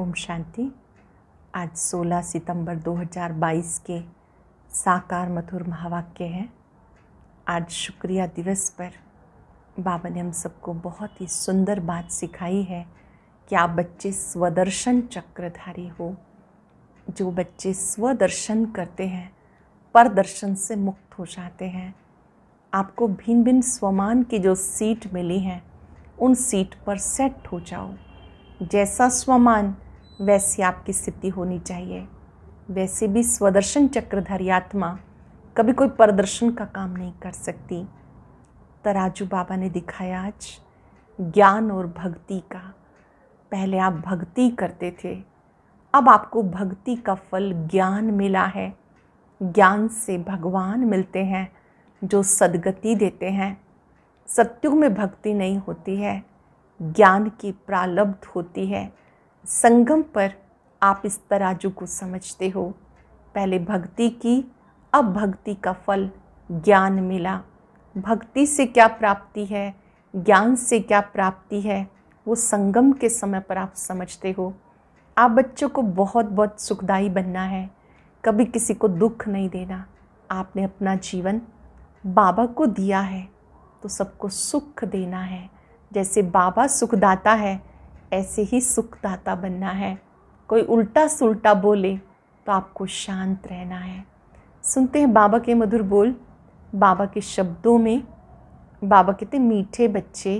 ओम शांति आज 16 सितंबर 2022 के साकार मथुर महावाक्य हैं आज शुक्रिया दिवस पर बाबा ने हम सबको बहुत ही सुंदर बात सिखाई है कि आप बच्चे स्वदर्शन चक्रधारी हो जो बच्चे स्वदर्शन करते हैं परदर्शन से मुक्त हो जाते हैं आपको भिन्न भिन्न स्वमान की जो सीट मिली है उन सीट पर सेट हो जाओ जैसा स्वमान वैसी आपकी स्थिति होनी चाहिए वैसे भी स्वदर्शन चक्रधारी आत्मा कभी कोई प्रदर्शन का काम नहीं कर सकती तराजू बाबा ने दिखाया आज ज्ञान और भक्ति का पहले आप भक्ति करते थे अब आपको भक्ति का फल ज्ञान मिला है ज्ञान से भगवान मिलते हैं जो सदगति देते हैं सत्युग में भक्ति नहीं होती है ज्ञान की प्रालब्ध होती है संगम पर आप इस तराजू को समझते हो पहले भक्ति की अब भक्ति का फल ज्ञान मिला भक्ति से क्या प्राप्ति है ज्ञान से क्या प्राप्ति है वो संगम के समय पर आप समझते हो आप बच्चों को बहुत बहुत सुखदाई बनना है कभी किसी को दुख नहीं देना आपने अपना जीवन बाबा को दिया है तो सबको सुख देना है जैसे बाबा सुखदाता है ऐसे ही सुखदाता बनना है कोई उल्टा सुलटा बोले तो आपको शांत रहना है सुनते हैं बाबा के मधुर बोल बाबा के शब्दों में बाबा कहते मीठे बच्चे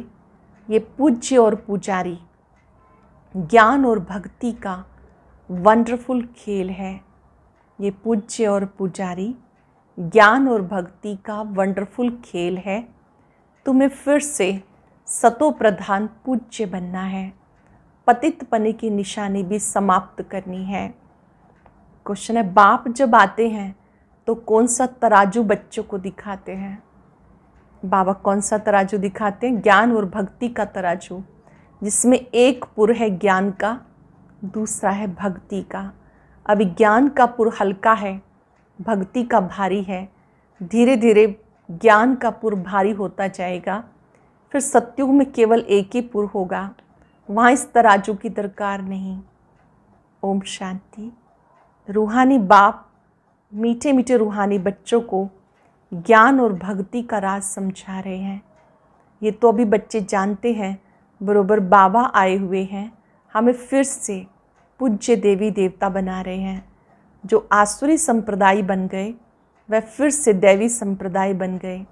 ये पूज्य और पुजारी ज्ञान और भक्ति का वंडरफुल खेल है ये पूज्य और पुजारी ज्ञान और भक्ति का वंडरफुल खेल है तुम्हें फिर से सतो प्रधान पूज्य बनना है पतित पने की निशानी भी समाप्त करनी है क्वेश्चन है बाप जब आते हैं तो कौन सा तराजू बच्चों को दिखाते हैं बाबा कौन सा तराजू दिखाते हैं ज्ञान और भक्ति का तराजू जिसमें एक पुर है ज्ञान का दूसरा है भक्ति का अभी ज्ञान का पुर हल्का है भक्ति का भारी है धीरे धीरे ज्ञान का पुर भारी होता जाएगा फिर सत्युग में केवल एक ही पुर होगा वहाँ इस तराजू की दरकार नहीं ओम शांति रूहानी बाप मीठे मीठे रूहानी बच्चों को ज्ञान और भक्ति का राज समझा रहे हैं ये तो अभी बच्चे जानते हैं बरोबर बाबा आए हुए हैं हमें फिर से पूज्य देवी देवता बना रहे हैं जो आसुरी संप्रदाय बन गए वह फिर से देवी संप्रदाय बन गए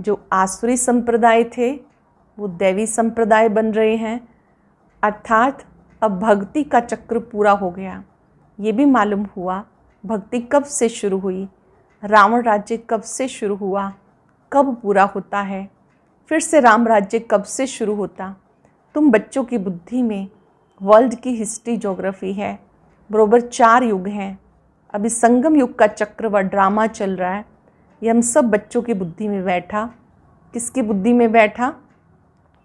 जो आसुरी संप्रदाय थे वो देवी संप्रदाय बन रहे हैं अर्थात अब भक्ति का चक्र पूरा हो गया ये भी मालूम हुआ भक्ति कब से शुरू हुई रावण राज्य कब से शुरू हुआ कब पूरा होता है फिर से राम राज्य कब से शुरू होता तुम बच्चों की बुद्धि में वर्ल्ड की हिस्ट्री जोग्राफी है बरोबर चार युग हैं अभी संगम युग का चक्र व ड्रामा चल रहा है ये हम सब बच्चों की बुद्धि में बैठा किसकी बुद्धि में बैठा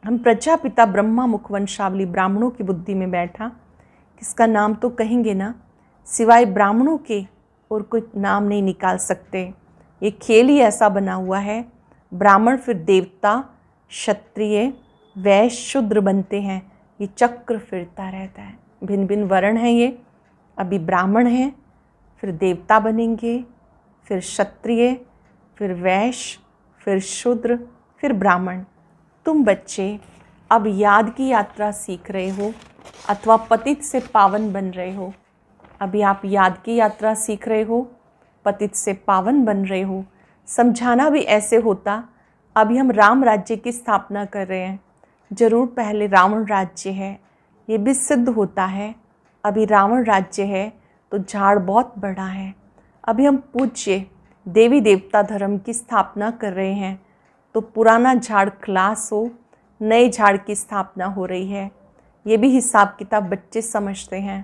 हम प्रजापिता ब्रह्मा मुखवंशावली ब्राह्मणों की बुद्धि में बैठा किसका नाम तो कहेंगे ना सिवाय ब्राह्मणों के और कोई नाम नहीं निकाल सकते ये खेल ही ऐसा बना हुआ है ब्राह्मण फिर देवता क्षत्रिय वैश्य शूद्र बनते हैं ये चक्र फिरता रहता है भिन्न भिन्न वर्ण हैं ये अभी ब्राह्मण हैं फिर देवता बनेंगे फिर क्षत्रिय फिर वैश्य फिर शूद्र फिर ब्राह्मण तुम बच्चे अब याद की यात्रा सीख रहे हो अथवा पतित से पावन बन रहे हो अभी आप याद की यात्रा सीख रहे हो पतित से पावन बन रहे हो समझाना भी ऐसे होता अभी हम राम राज्य की स्थापना कर रहे हैं जरूर पहले रावण राज्य है ये भी सिद्ध होता है अभी रावण राज्य है तो झाड़ बहुत बड़ा है अभी हम पूज्य देवी देवता धर्म की स्थापना कर रहे हैं तो पुराना झाड़ क्लास हो नए झाड़ की स्थापना हो रही है ये भी हिसाब किताब बच्चे समझते हैं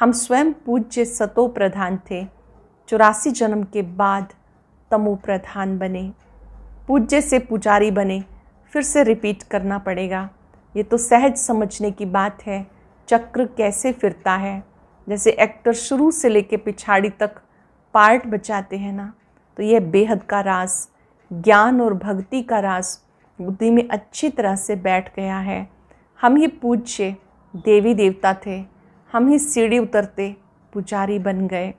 हम स्वयं पूज्य सतो प्रधान थे चौरासी जन्म के बाद तमो प्रधान बने पूज्य से पुजारी बने फिर से रिपीट करना पड़ेगा ये तो सहज समझने की बात है चक्र कैसे फिरता है जैसे एक्टर शुरू से लेके पिछाड़ी तक पार्ट बचाते हैं ना तो यह बेहद का राज ज्ञान और भक्ति का रास बुद्धि में अच्छी तरह से बैठ गया है हम ही पूज्य देवी देवता थे हम ही सीढ़ी उतरते पुजारी बन गए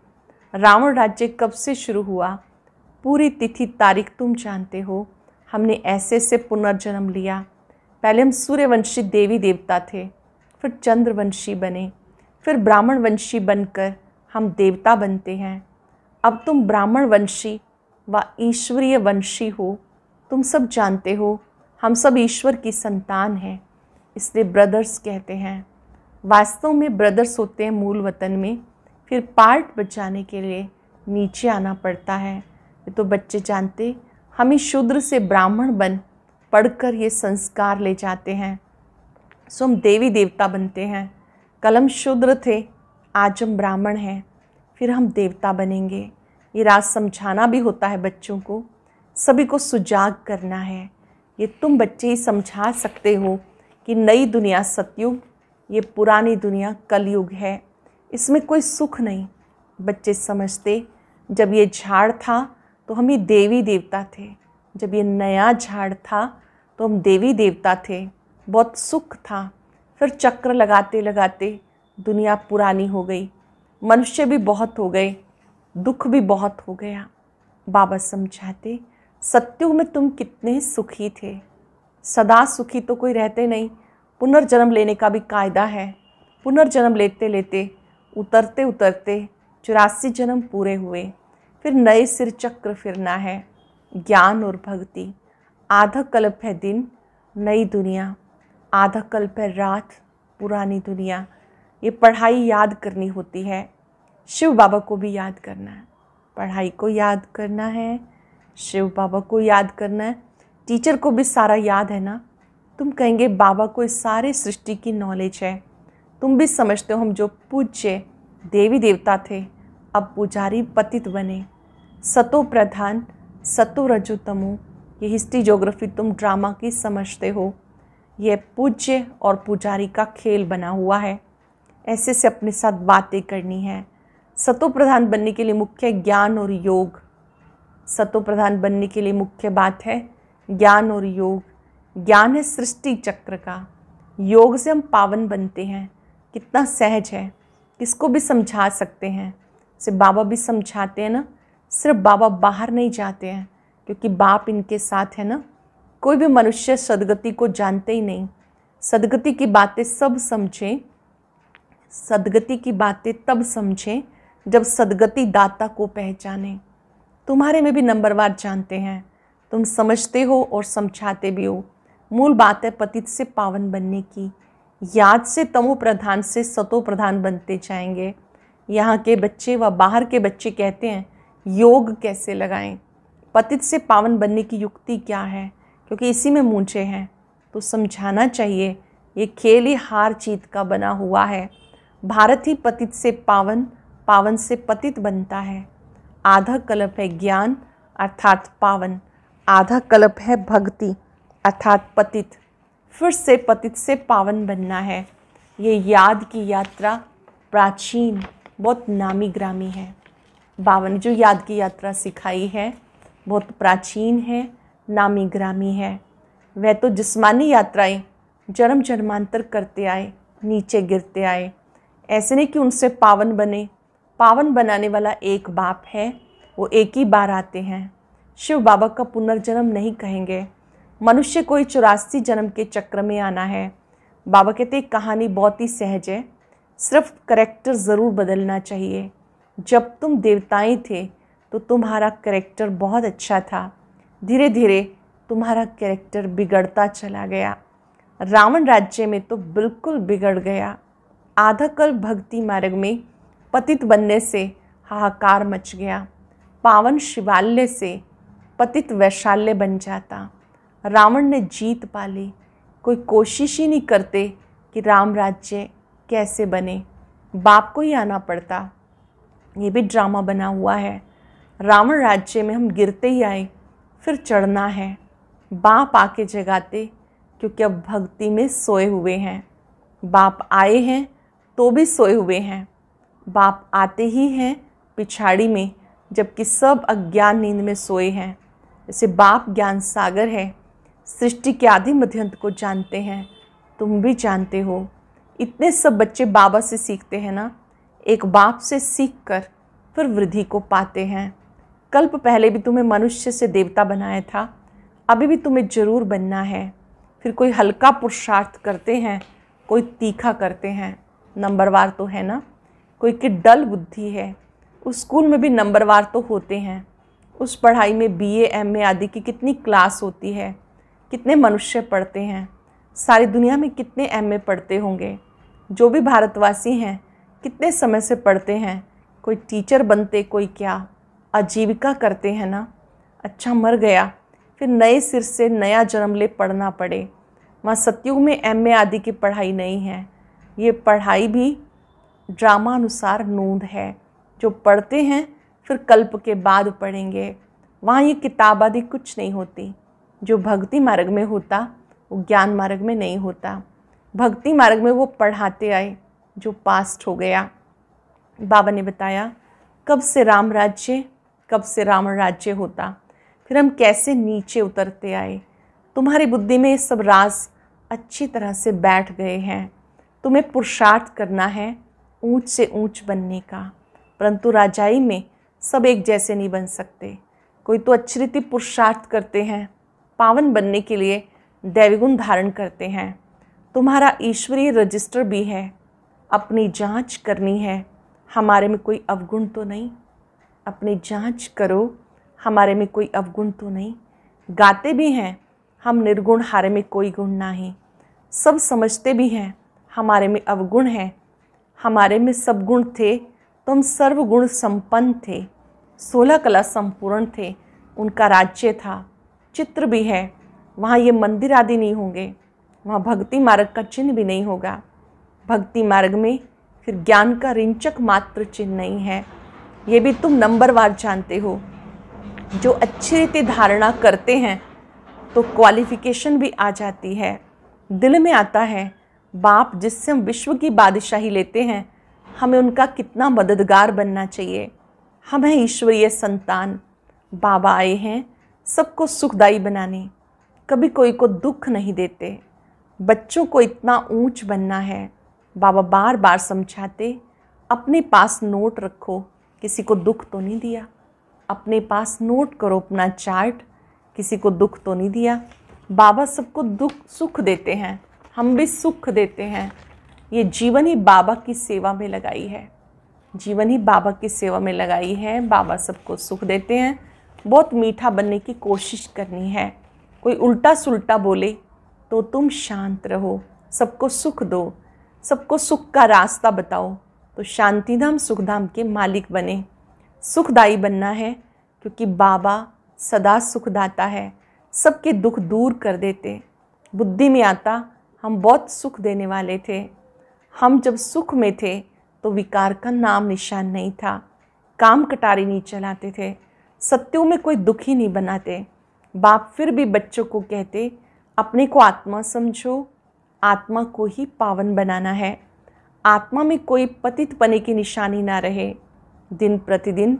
रावण राज्य कब से शुरू हुआ पूरी तिथि तारीख तुम जानते हो हमने ऐसे से पुनर्जन्म लिया पहले हम सूर्यवंशी देवी देवता थे फिर चंद्रवंशी बने फिर ब्राह्मण वंशी बनकर हम देवता बनते हैं अब तुम ब्राह्मण वंशी व ईश्वरीय वंशी हो तुम सब जानते हो हम सब ईश्वर की संतान हैं इसलिए ब्रदर्स कहते हैं वास्तव में ब्रदर्स होते हैं मूल वतन में फिर पार्ट बचाने के लिए नीचे आना पड़ता है ये तो बच्चे जानते हमें शूद्र से ब्राह्मण बन पढ़कर ये संस्कार ले जाते हैं सो हम देवी देवता बनते हैं कलम शूद्र थे आज हम ब्राह्मण हैं फिर हम देवता बनेंगे ये राज समझाना भी होता है बच्चों को सभी को सुजाग करना है ये तुम बच्चे ही समझा सकते हो कि नई दुनिया सतयुग ये पुरानी दुनिया कलयुग है इसमें कोई सुख नहीं बच्चे समझते जब ये झाड़ था तो हम ये देवी देवता थे जब ये नया झाड़ था तो हम देवी देवता थे बहुत सुख था फिर चक्र लगाते लगाते दुनिया पुरानी हो गई मनुष्य भी बहुत हो गए दुख भी बहुत हो गया बाबा समझाते सत्यु में तुम कितने सुखी थे सदा सुखी तो कोई रहते नहीं पुनर्जन्म लेने का भी कायदा है पुनर्जन्म लेते लेते उतरते उतरते चौरासी जन्म पूरे हुए फिर नए सिर चक्र फिरना है ज्ञान और भक्ति आधा कल्प है दिन नई दुनिया आधा कल्प है रात पुरानी दुनिया ये पढ़ाई याद करनी होती है शिव बाबा को भी याद करना है पढ़ाई को याद करना है शिव बाबा को याद करना है टीचर को भी सारा याद है ना तुम कहेंगे बाबा को इस सारे सृष्टि की नॉलेज है तुम भी समझते हो हम जो पूज्य देवी देवता थे अब पुजारी पतित बने सतो प्रधान सतो रजोतमो ये हिस्ट्री जोग्राफी तुम ड्रामा की समझते हो यह पूज्य और पुजारी का खेल बना हुआ है ऐसे से अपने साथ बातें करनी है सतो प्रधान बनने के लिए मुख्य ज्ञान और योग सतो प्रधान बनने के लिए मुख्य बात है ज्ञान और योग ज्ञान है सृष्टि चक्र का योग से हम पावन बनते हैं कितना सहज है किसको भी समझा सकते हैं सिर्फ बाबा भी समझाते हैं ना सिर्फ बाबा बाहर नहीं जाते हैं क्योंकि बाप इनके साथ है ना कोई भी मनुष्य सदगति को जानते ही नहीं सदगति की बातें सब समझें सदगति की बातें तब समझें जब सदगति दाता को पहचाने तुम्हारे में भी नंबरवार जानते हैं तुम समझते हो और समझाते भी हो मूल बात है पतित से पावन बनने की याद से तमो प्रधान से सतो प्रधान बनते जाएंगे यहाँ के बच्चे व बाहर के बच्चे कहते हैं योग कैसे लगाएं पतित से पावन बनने की युक्ति क्या है क्योंकि इसी में मूझे हैं तो समझाना चाहिए ये खेल ही हार जीत का बना हुआ है भारत ही पतित से पावन पावन से पतित बनता है आधा कलप है ज्ञान अर्थात पावन आधा कलप है भक्ति अर्थात पतित फिर से पतित से पावन बनना है ये याद की यात्रा प्राचीन बहुत नामी ग्रामी है बावन जो याद की यात्रा सिखाई है बहुत प्राचीन है नामी ग्रामी है वह तो जिस्मानी यात्राएं जन्म जन्मांतर करते आए नीचे गिरते आए ऐसे नहीं कि उनसे पावन बने पावन बनाने वाला एक बाप है वो एक ही बार आते हैं शिव बाबा का पुनर्जन्म नहीं कहेंगे मनुष्य कोई चौरासी जन्म के चक्र में आना है बाबा कहते कहानी बहुत ही सहज है सिर्फ करेक्टर ज़रूर बदलना चाहिए जब तुम देवताएं थे तो तुम्हारा करेक्टर बहुत अच्छा था धीरे धीरे तुम्हारा करेक्टर बिगड़ता चला गया रावण राज्य में तो बिल्कुल बिगड़ गया आधा कल भक्ति मार्ग में पतित बनने से हाहाकार मच गया पावन शिवाल्य से पतित वैशाल्य बन जाता रावण ने जीत पा ली कोई कोशिश ही नहीं करते कि राम राज्य कैसे बने बाप को ही आना पड़ता ये भी ड्रामा बना हुआ है रावण राज्य में हम गिरते ही आए फिर चढ़ना है बाप आके जगाते क्योंकि अब भक्ति में सोए हुए हैं बाप आए हैं तो भी सोए हुए हैं बाप आते ही हैं पिछाड़ी में जबकि सब अज्ञान नींद में सोए हैं जैसे बाप ज्ञान सागर है सृष्टि के आदि मध्यंत को जानते हैं तुम भी जानते हो इतने सब बच्चे बाबा से सीखते हैं ना एक बाप से सीख कर फिर वृद्धि को पाते हैं कल्प पहले भी तुम्हें मनुष्य से देवता बनाया था अभी भी तुम्हें जरूर बनना है फिर कोई हल्का पुरुषार्थ करते हैं कोई तीखा करते हैं नंबरवार तो है ना कोई की डल बुद्धि है उस स्कूल में भी नंबरवार तो होते हैं उस पढ़ाई में बी ए एम ए आदि की कितनी क्लास होती है कितने मनुष्य पढ़ते हैं सारी दुनिया में कितने एम ए पढ़ते होंगे जो भी भारतवासी हैं कितने समय से पढ़ते हैं कोई टीचर बनते कोई क्या आजीविका करते हैं ना अच्छा मर गया फिर नए सिर से नया जन्म ले पढ़ना पड़े वहाँ सतयुग में एम ए आदि की पढ़ाई नहीं है ये पढ़ाई भी ड्रामा अनुसार नोंद है जो पढ़ते हैं फिर कल्प के बाद पढ़ेंगे वहाँ ये किताब आदि कुछ नहीं होती जो भक्ति मार्ग में होता वो ज्ञान मार्ग में नहीं होता भक्ति मार्ग में वो पढ़ाते आए जो पास्ट हो गया बाबा ने बताया कब से राम राज्य कब से राम राज्य होता फिर हम कैसे नीचे उतरते आए तुम्हारी बुद्धि में ये सब राज अच्छी तरह से बैठ गए हैं तुम्हें पुरुषार्थ करना है ऊंच से ऊंच बनने का परंतु राजाई में सब एक जैसे नहीं बन सकते कोई तो अच्छी रीति पुरुषार्थ करते हैं पावन बनने के लिए दैवगुण धारण करते हैं तुम्हारा ईश्वरीय रजिस्टर भी है अपनी जांच करनी है हमारे में कोई अवगुण तो नहीं अपनी जांच करो हमारे में कोई अवगुण तो नहीं गाते भी हैं हम निर्गुण हारे में कोई गुण ना ही सब समझते भी हैं हमारे में अवगुण हैं हमारे में गुण थे तो हम सर्वगुण संपन्न थे सोलह कला संपूर्ण थे उनका राज्य था चित्र भी है वहाँ ये मंदिर आदि नहीं होंगे वहाँ भक्ति मार्ग का चिन्ह भी नहीं होगा भक्ति मार्ग में फिर ज्ञान का रिंचक मात्र चिन्ह नहीं है ये भी तुम नंबरवार जानते हो जो अच्छी रीति धारणा करते हैं तो क्वालिफ़िकेशन भी आ जाती है दिल में आता है बाप जिससे हम विश्व की बादशाही लेते हैं हमें उनका कितना मददगार बनना चाहिए हम हैं ईश्वरीय संतान बाबा आए हैं सबको सुखदाई बनाने कभी कोई को दुख नहीं देते बच्चों को इतना ऊंच बनना है बाबा बार बार समझाते अपने पास नोट रखो किसी को दुख तो नहीं दिया अपने पास नोट करो अपना चार्ट किसी को दुख तो नहीं दिया बाबा सबको दुख सुख देते हैं हम भी सुख देते हैं ये जीवन ही बाबा की सेवा में लगाई है जीवन ही बाबा की सेवा में लगाई है बाबा सबको सुख देते हैं बहुत मीठा बनने की कोशिश करनी है कोई उल्टा सुलटा बोले तो तुम शांत रहो सबको सुख दो सबको सुख का रास्ता बताओ तो शांतिधाम सुखधाम के मालिक बने सुखदाई बनना है क्योंकि बाबा सदा सुखदाता है सबके दुख दूर कर देते बुद्धि में आता हम बहुत सुख देने वाले थे हम जब सुख में थे तो विकार का नाम निशान नहीं था काम कटारी नहीं चलाते थे सत्यु में कोई दुखी नहीं बनाते बाप फिर भी बच्चों को कहते अपने को आत्मा समझो आत्मा को ही पावन बनाना है आत्मा में कोई पतित पने की निशानी ना रहे दिन प्रतिदिन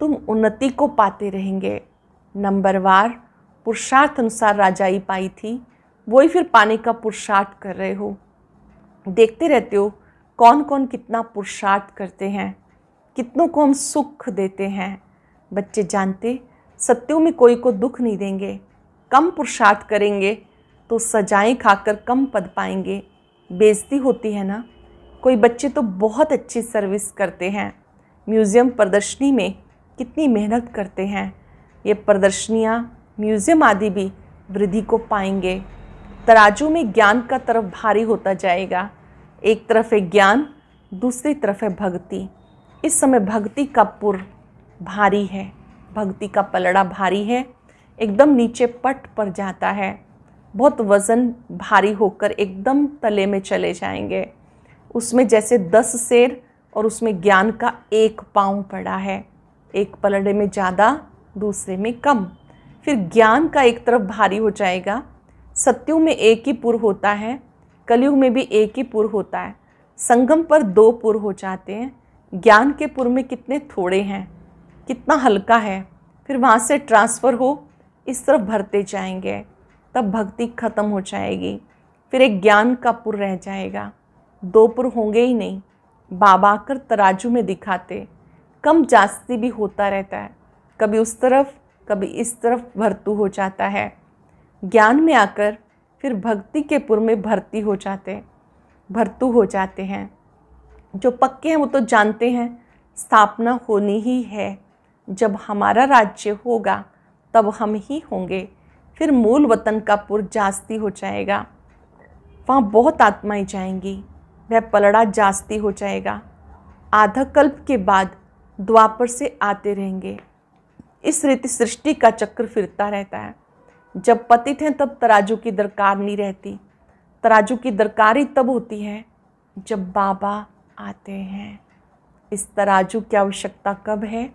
तुम उन्नति को पाते रहेंगे नंबरवार पुरुषार्थ अनुसार राजाई पाई थी वही फिर पाने का पुरुषार्थ कर रहे हो देखते रहते हो कौन कौन कितना पुरुषार्थ करते हैं कितनों को हम सुख देते हैं बच्चे जानते सत्यों में कोई को दुख नहीं देंगे कम पुरुषार्थ करेंगे तो सजाएं खाकर कम पद पाएंगे बेजती होती है ना कोई बच्चे तो बहुत अच्छी सर्विस करते हैं म्यूज़ियम प्रदर्शनी में कितनी मेहनत करते हैं ये प्रदर्शनियाँ म्यूज़ियम आदि भी वृद्धि को पाएंगे तराजू में ज्ञान का तरफ भारी होता जाएगा एक तरफ है ज्ञान दूसरी तरफ है भक्ति इस समय भक्ति का पुर भारी है भक्ति का पलड़ा भारी है एकदम नीचे पट पर जाता है बहुत वज़न भारी होकर एकदम तले में चले जाएंगे उसमें जैसे दस शेर और उसमें ज्ञान का एक पाँव पड़ा है एक पलड़े में ज़्यादा दूसरे में कम फिर ज्ञान का एक तरफ भारी हो जाएगा सत्यु में एक ही पुर होता है कलयुग में भी एक ही पुर होता है संगम पर दो पुर हो जाते हैं ज्ञान के पुर में कितने थोड़े हैं कितना हल्का है फिर वहाँ से ट्रांसफ़र हो इस तरफ भरते जाएंगे तब भक्ति खत्म हो जाएगी फिर एक ज्ञान का पुर रह जाएगा दो पुर होंगे ही नहीं बाबा आकर तराजू में दिखाते कम जास्ती भी होता रहता है कभी उस तरफ कभी इस तरफ भरतू हो जाता है ज्ञान में आकर फिर भक्ति के पुर में भर्ती हो जाते हैं भरतू हो जाते हैं जो पक्के हैं वो तो जानते हैं स्थापना होनी ही है जब हमारा राज्य होगा तब हम ही होंगे फिर मूल वतन का पुर जास्ती हो जाएगा वहाँ बहुत आत्माएं जाएंगी वह पलड़ा जास्ती हो जाएगा आधा कल्प के बाद द्वापर से आते रहेंगे इस रीति सृष्टि का चक्र फिरता रहता है जब पतित हैं तब तराजू की दरकार नहीं रहती तराजू की दरकारी तब होती है जब बाबा आते हैं इस तराजू की आवश्यकता कब है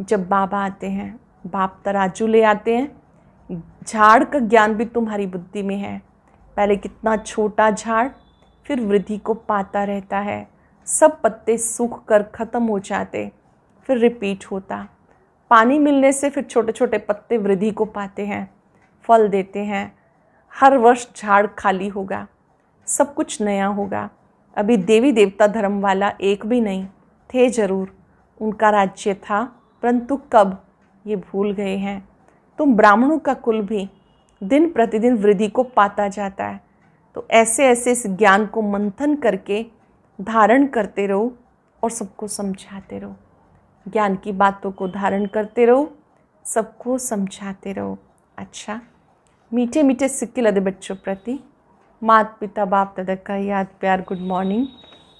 जब बाबा आते हैं बाप तराजू ले आते हैं झाड़ का ज्ञान भी तुम्हारी बुद्धि में है पहले कितना छोटा झाड़ फिर वृद्धि को पाता रहता है सब पत्ते सूख कर ख़त्म हो जाते फिर रिपीट होता पानी मिलने से फिर छोटे छोटे पत्ते वृद्धि को पाते हैं फल देते हैं हर वर्ष झाड़ खाली होगा सब कुछ नया होगा अभी देवी देवता धर्म वाला एक भी नहीं थे जरूर उनका राज्य था परंतु कब ये भूल गए हैं तो ब्राह्मणों का कुल भी दिन प्रतिदिन वृद्धि को पाता जाता है तो ऐसे ऐसे इस ज्ञान को मंथन करके धारण करते रहो और सबको समझाते रहो ज्ञान की बातों को धारण करते रहो सबको समझाते रहो अच्छा मीठे मीठे सिक्किल लदे बच्चों प्रति मात पिता बाप दादा का याद प्यार गुड मॉर्निंग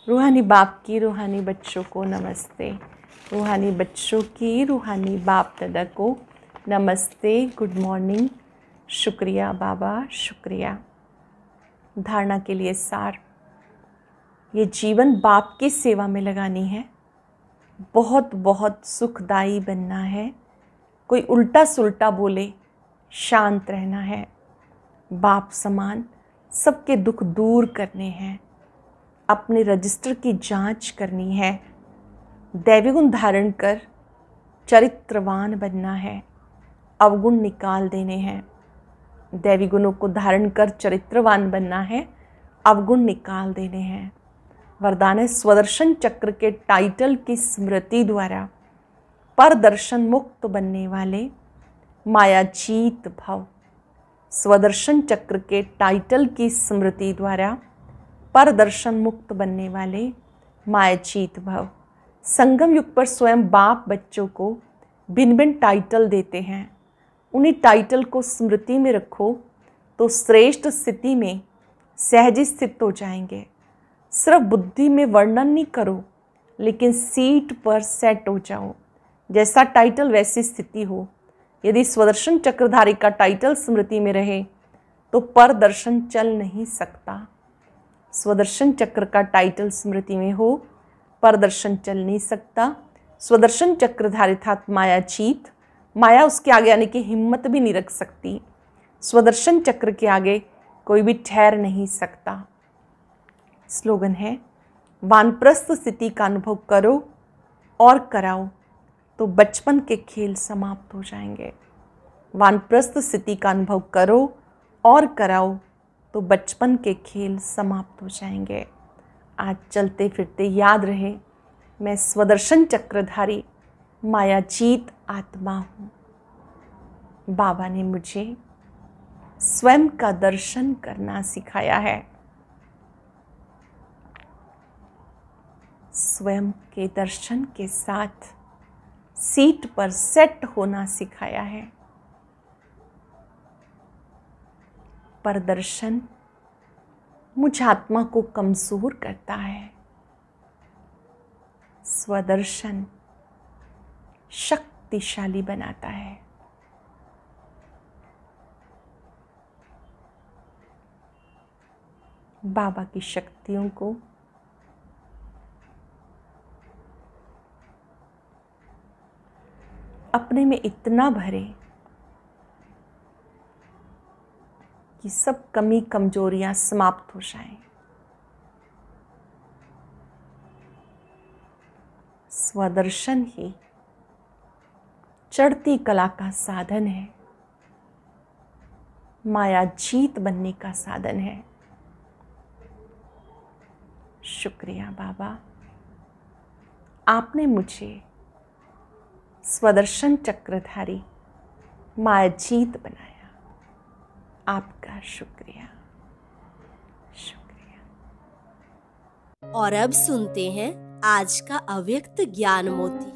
रूहानी बाप की रूहानी बच्चों को नमस्ते रूहानी बच्चों की रूहानी बाप दादा को नमस्ते गुड मॉर्निंग शुक्रिया बाबा शुक्रिया धारणा के लिए सार ये जीवन बाप की सेवा में लगानी है बहुत बहुत सुखदाई बनना है कोई उल्टा सुलटा बोले शांत रहना है बाप समान सबके दुख दूर करने हैं अपने रजिस्टर की जांच करनी है दैवी गुण धारण कर चरित्रवान बनना है अवगुण निकाल देने हैं दैवी गुणों को धारण कर चरित्रवान बनना है अवगुण निकाल देने हैं वरदान है स्वदर्शन चक्र के टाइटल की स्मृति द्वारा परदर्शन मुक्त बनने वाले मायाजीत भव स्वदर्शन चक्र के टाइटल की स्मृति द्वारा परदर्शन मुक्त बनने वाले मायाचीत भव संगम युग पर स्वयं बाप बच्चों को भिन्न भिन्न टाइटल देते हैं उन्हीं टाइटल को स्मृति में रखो तो श्रेष्ठ स्थिति में सहज स्थित हो जाएंगे सिर्फ बुद्धि में वर्णन नहीं करो लेकिन सीट पर सेट हो जाओ जैसा टाइटल वैसी स्थिति हो यदि स्वदर्शन चक्रधारी का टाइटल स्मृति में रहे तो पर दर्शन चल नहीं सकता स्वदर्शन चक्र का टाइटल स्मृति में हो पर दर्शन चल नहीं सकता स्वदर्शन चक्रधारी था माया चीत माया उसके आगे आने की हिम्मत भी नहीं रख सकती स्वदर्शन चक्र के आगे कोई भी ठहर नहीं सकता स्लोगन है वानप्रस्थ स्थिति का अनुभव करो और कराओ तो बचपन के खेल समाप्त हो जाएंगे वानप्रस्थ स्थिति का अनुभव करो और कराओ तो बचपन के खेल समाप्त हो जाएंगे आज चलते फिरते याद रहे मैं स्वदर्शन चक्रधारी मायाजीत आत्मा हूँ बाबा ने मुझे स्वयं का दर्शन करना सिखाया है स्वयं के दर्शन के साथ सीट पर सेट होना सिखाया है प्रदर्शन मुझ आत्मा को कमज़ोर करता है स्वदर्शन शक्तिशाली बनाता है बाबा की शक्तियों को अपने में इतना भरे कि सब कमी कमजोरियां समाप्त हो जाएं स्वदर्शन ही चढ़ती कला का साधन है माया जीत बनने का साधन है शुक्रिया बाबा आपने मुझे स्वदर्शन चक्रधारी माजीत बनाया आपका शुक्रिया शुक्रिया और अब सुनते हैं आज का अव्यक्त ज्ञान मोती